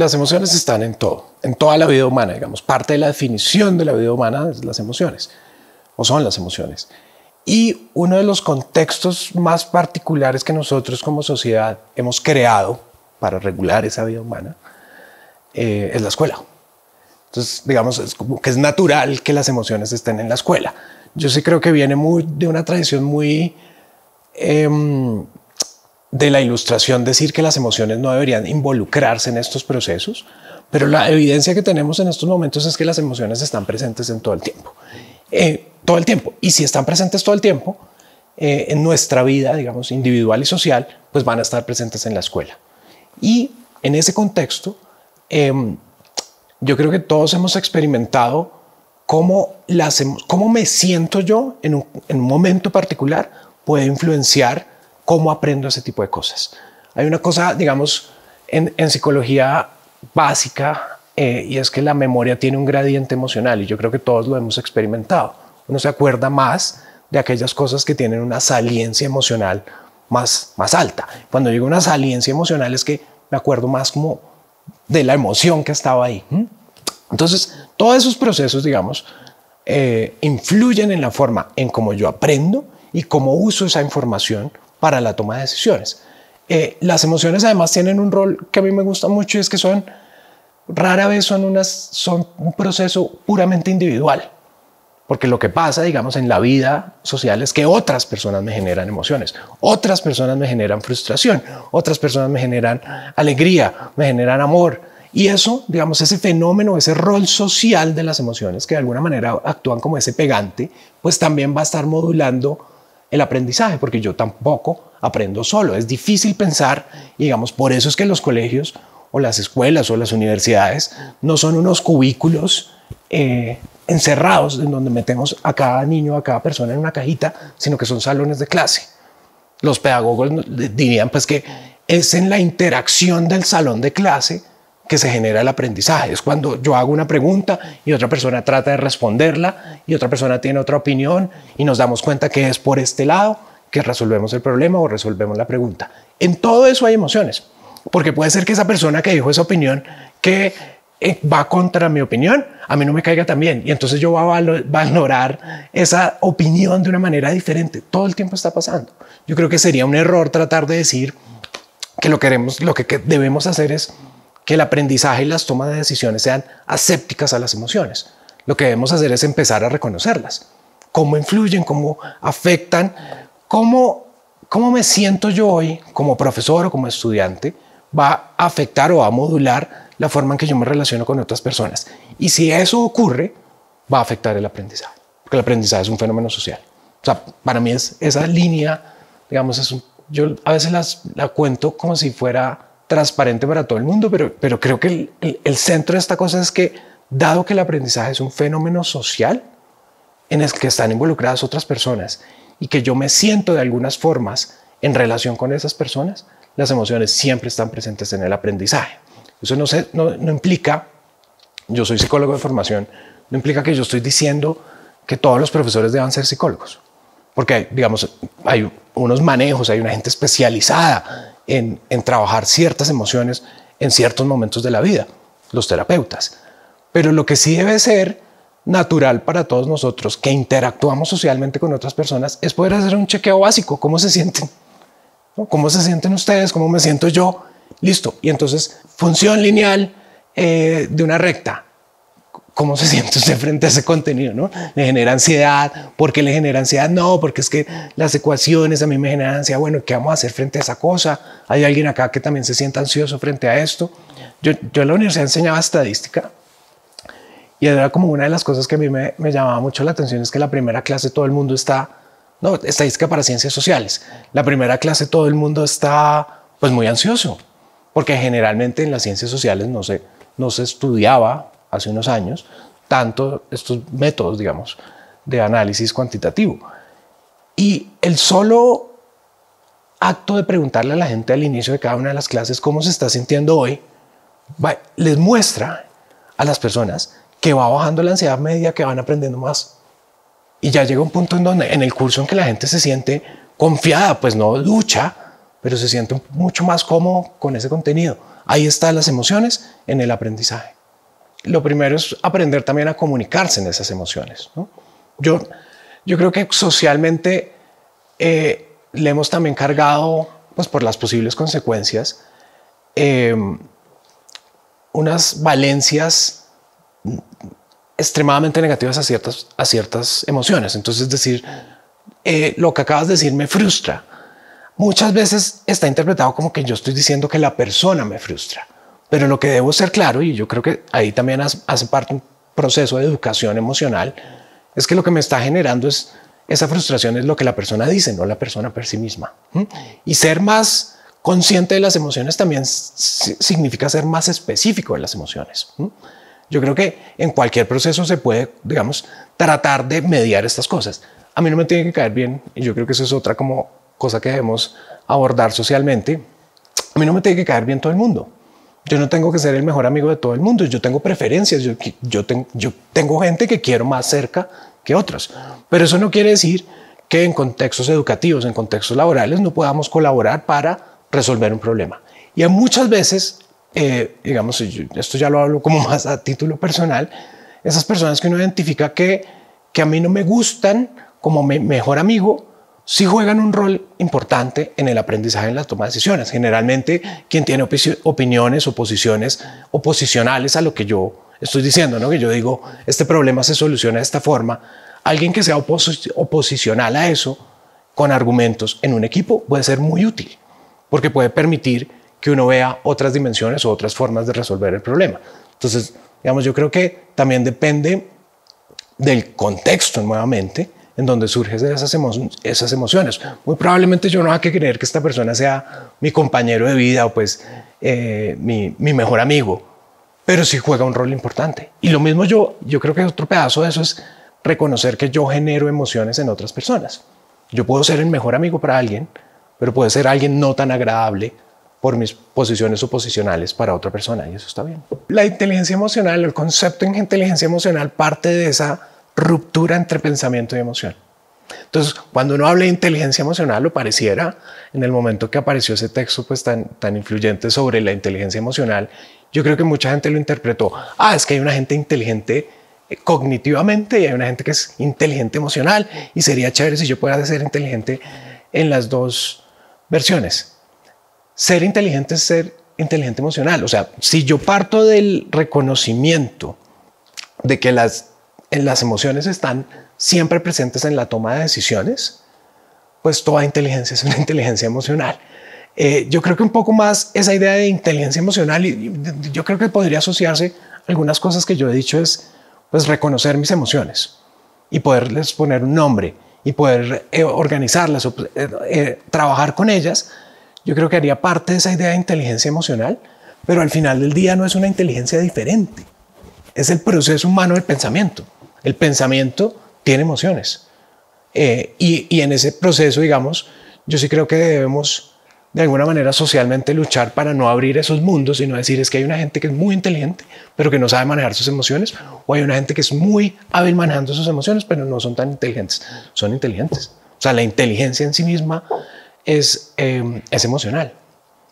Las emociones están en todo, en toda la vida humana, digamos. Parte de la definición de la vida humana es las emociones, o son las emociones. Y uno de los contextos más particulares que nosotros como sociedad hemos creado para regular esa vida humana eh, es la escuela. Entonces, digamos, es como que es natural que las emociones estén en la escuela. Yo sí creo que viene muy, de una tradición muy em, de la ilustración decir que las emociones no deberían involucrarse en estos procesos, pero la evidencia que tenemos en estos momentos es que las emociones están presentes en todo el tiempo. Eh, todo el tiempo. Y si están presentes todo el tiempo, eh, en nuestra vida, digamos, individual y social, pues van a estar presentes en la escuela. Y en ese contexto, em, yo creo que todos hemos experimentado cómo, las, cómo me siento yo en un, en un momento particular puede influenciar ¿Cómo aprendo ese tipo de cosas? Hay una cosa, digamos, en, psicología básica eh, y es que la memoria tiene un gradiente emocional y yo creo que todos lo hemos experimentado. Uno se acuerda más de aquellas cosas que tienen una saliencia emocional más, más alta. Cuando digo una saliencia emocional es que me acuerdo más como de la emoción que estaba ahí. Entonces, todos esos procesos, digamos, eh, influyen en la forma en cómo yo aprendo y cómo uso esa información para la toma de decisiones. Eh, las emociones además tienen un rol que a mí me gusta mucho y es que son rara vez son, unas, son un proceso puramente individual. Porque lo que pasa, digamos, en la vida social es que otras personas me generan emociones, otras personas me generan frustración, otras personas me generan alegría, me generan amor. Y eso, digamos, ese fenómeno, ese rol social de las emociones que de alguna manera actúan como ese pegante, pues también va a estar modulando el aprendizaje, porque yo tampoco aprendo solo. Es difícil pensar, digamos, por eso es que los colegios o las escuelas o las universidades no son unos cubículos eh, encerrados en donde metemos a cada niño, a cada persona en una cajita, sino que son salones de clase. Los pedagogos dirían pues que es en la interacción del salón de clase que se genera el aprendizaje. Es cuando yo hago una pregunta y otra persona trata de responderla y otra persona tiene otra opinión y nos damos cuenta que es por este lado que resolvemos el problema o resolvemos la pregunta. En todo eso hay emociones, porque puede ser que esa persona que dijo esa opinión que eh, va contra mi opinión, a mí no me caiga también. Y entonces yo voy a valorar esa opinión de una manera diferente. Todo el tiempo está pasando. Yo creo que sería un error tratar de decir que lo, queremos, lo que debemos hacer es que el aprendizaje y las tomas de decisiones sean asépticas a las emociones. Lo que debemos hacer es empezar a reconocerlas. Cómo influyen, cómo afectan, cómo, cómo me siento yo hoy como profesor o como estudiante va a afectar o a modular la forma en que yo me relaciono con otras personas. Y si eso ocurre, va a afectar el aprendizaje, porque el aprendizaje es un fenómeno social. O sea, para mí es esa línea, digamos, yo a veces las, la cuento como si fuera transparente para todo el mundo, pero, creo que el, centro de esta cosa es que, dado que el aprendizaje es un fenómeno social en el que están involucradas otras personas y que yo me siento de algunas formas en relación con esas personas, las emociones siempre están presentes en el aprendizaje. Eso no, no, implica, yo soy psicólogo de formación, no implica que yo estoy diciendo que todos los profesores deban ser psicólogos, porque, digamos, hay unos manejos, hay una gente especializada en, trabajar ciertas emociones en ciertos momentos de la vida, los terapeutas. Pero lo que sí debe ser natural para todos nosotros que interactuamos socialmente con otras personas es poder hacer un chequeo básico, cómo se sienten, cómo se sienten ustedes, cómo me siento yo, listo. Y entonces función lineal eh, de una recta, ¿Cómo se siente usted frente a ese contenido? ¿no? ¿Le genera ansiedad? ¿Por qué le genera ansiedad? No, porque es que las ecuaciones a mí me generan ansiedad. Bueno, ¿qué vamos a hacer frente a esa cosa? ¿Hay alguien acá que también se sienta ansioso frente a esto? Yo, yo en la universidad enseñaba estadística y era como una de las cosas que a mí me, me llamaba mucho la atención es que la primera clase todo el mundo está, no, estadística para ciencias sociales. La primera clase todo el mundo está pues muy ansioso porque generalmente en las ciencias sociales no se, no se estudiaba hace unos años tanto estos métodos, digamos, de análisis cuantitativo. Y el solo acto de preguntarle a la gente al inicio de cada una de las clases cómo se está sintiendo hoy, les muestra a las personas que va bajando la ansiedad media, que van aprendiendo más. Y ya llega un punto en donde en el curso en que la gente se siente confiada, pues no lucha, pero se siente mucho más cómodo con ese contenido. Ahí están las emociones en el aprendizaje lo primero es aprender también a comunicarse en esas emociones. Yo, yo creo que socialmente eh, le hemos también cargado, pues por las posibles consecuencias, em, unas valencias extremadamente negativas a ciertas, a ciertas emociones. Entonces, decir, eh, lo que acabas de decir me frustra. Muchas veces está interpretado como que yo estoy diciendo que la persona me frustra. Pero lo que debo ser claro, y yo creo que ahí también hace parte un proceso de educación emocional, es que lo que me está generando es esa frustración es lo que la persona dice, no la persona por sí misma. Y ser más consciente de las emociones también significa ser más específico de las emociones. Yo creo que en cualquier proceso se puede, digamos, tratar de mediar estas cosas. A mí no me tiene que caer bien, y yo creo que eso es otra como cosa que debemos abordar socialmente. A mí no me tiene que caer bien todo el mundo. Yo no tengo que ser el mejor amigo de todo el mundo. Yo tengo preferencias. Yo, yo, tengo, yo tengo gente que quiero más cerca que otras. Pero eso no quiere decir que en contextos educativos, en contextos laborales, no podamos colaborar para resolver un problema. Y muchas veces, eh, digamos, esto ya lo hablo como más a título personal, esas personas que uno identifica que, que a mí no me gustan como mejor amigo, sí juegan un rol importante en el aprendizaje en la toma de decisiones. Generalmente, quien tiene opiniones o posiciones oposicionales a lo que yo estoy diciendo, ¿no? que yo digo, este problema se soluciona de esta forma, alguien que sea oposicional a eso, con argumentos en un equipo, puede ser muy útil, porque puede permitir que uno vea otras dimensiones o otras formas de resolver el problema. Entonces, digamos, yo creo que también depende del contexto nuevamente, en donde surge esas, esas emociones. Muy probablemente yo no haga que creer que esta persona sea mi compañero de vida o pues eh, mi, mejor amigo, pero sí juega un rol importante. Y lo mismo yo, yo creo que otro pedazo de eso es reconocer que yo genero emociones en otras personas. Yo puedo ser el mejor amigo para alguien, pero puede ser alguien no tan agradable por mis posiciones oposicionales para otra persona y eso está bien. La inteligencia emocional, el concepto de inteligencia emocional parte de esa ruptura entre pensamiento y emoción. Entonces, cuando uno habla de inteligencia emocional, lo pareciera en el momento que apareció ese texto pues, tan, tan influyente sobre la inteligencia emocional, yo creo que mucha gente lo interpretó, ah, es que hay una gente inteligente eh, cognitivamente y hay una gente que es inteligente emocional y sería chévere si yo pudiera ser inteligente en las dos versiones. Ser inteligente es ser inteligente emocional, o sea, si yo parto del reconocimiento de que las las emociones están siempre presentes en la toma de decisiones, pues toda inteligencia es una inteligencia emocional. Eh, yo creo que un poco más esa idea de inteligencia emocional, y yo creo que podría asociarse algunas cosas que yo he dicho es pues, reconocer mis emociones y poderles poner un nombre y poder eh, organizarlas eh, trabajar con ellas. Yo creo que haría parte de esa idea de inteligencia emocional, pero al final del día no es una inteligencia diferente, es el proceso humano del pensamiento. El pensamiento tiene emociones. Eh, y, en ese proceso, digamos, yo sí creo que debemos de alguna manera socialmente luchar para no abrir esos mundos y no decir es que hay una gente que es muy inteligente pero que no sabe manejar sus emociones o hay una gente que es muy hábil manejando sus emociones pero no son tan inteligentes. Son inteligentes. O sea, la inteligencia en sí misma es, em, es emocional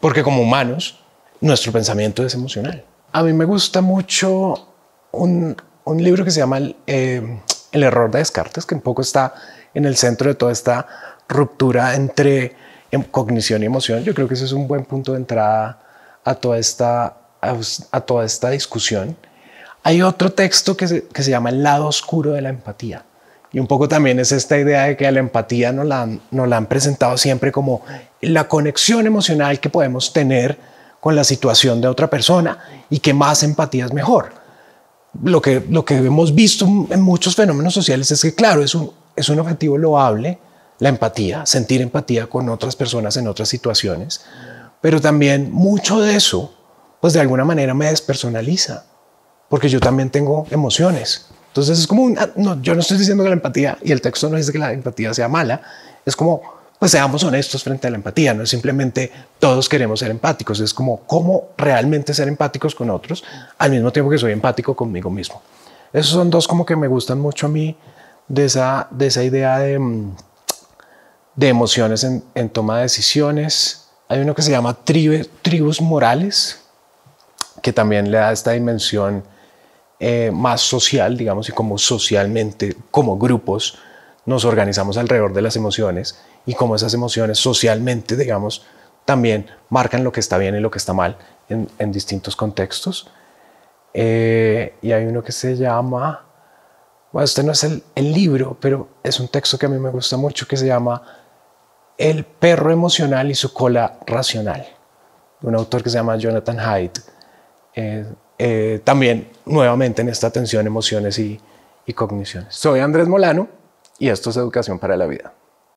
porque como humanos nuestro pensamiento es emocional. A mí me gusta mucho un un libro que se llama eh, el, error de Descartes, que un poco está en el centro de toda esta ruptura entre em, cognición y emoción. Yo creo que ese es un buen punto de entrada a toda esta, a, toda esta discusión. Hay otro texto que se, llama El lado oscuro de la empatía. Y un poco también es esta idea de que la empatía no la, nos la han presentado siempre como la conexión emocional que podemos tener con la situación de otra persona y que más empatía es mejor lo que, lo que hemos visto en muchos fenómenos sociales es que, claro, es un, es un objetivo loable la empatía, sentir empatía con otras personas en otras situaciones, pero también mucho de eso, pues de alguna manera me despersonaliza, porque yo también tengo emociones. Entonces es como ah, no, yo no estoy diciendo que la empatía, y el texto no dice que la empatía sea mala, es como pues seamos honestos frente a la empatía, no es simplemente todos queremos ser empáticos, es como cómo realmente ser empáticos con otros al mismo tiempo que soy empático conmigo mismo. Esos son dos como que me gustan mucho a mí de esa, de esa idea de, mm, de emociones en, en, toma de decisiones. Hay uno que se llama tribus morales, que también le da esta dimensión eh, más social, digamos, y como socialmente, como grupos nos organizamos alrededor de las emociones y cómo esas emociones socialmente, digamos, también marcan lo que está bien y lo que está mal en, distintos contextos. Eh, y hay uno que se llama, bueno, este no es el, libro, pero es un texto que a mí me gusta mucho que se llama El perro emocional y su cola racional, un autor que se llama Jonathan Haidt. Eh, eh, también nuevamente en esta atención emociones y, y cogniciones. Soy Andrés Molano y esto es educación para la vida.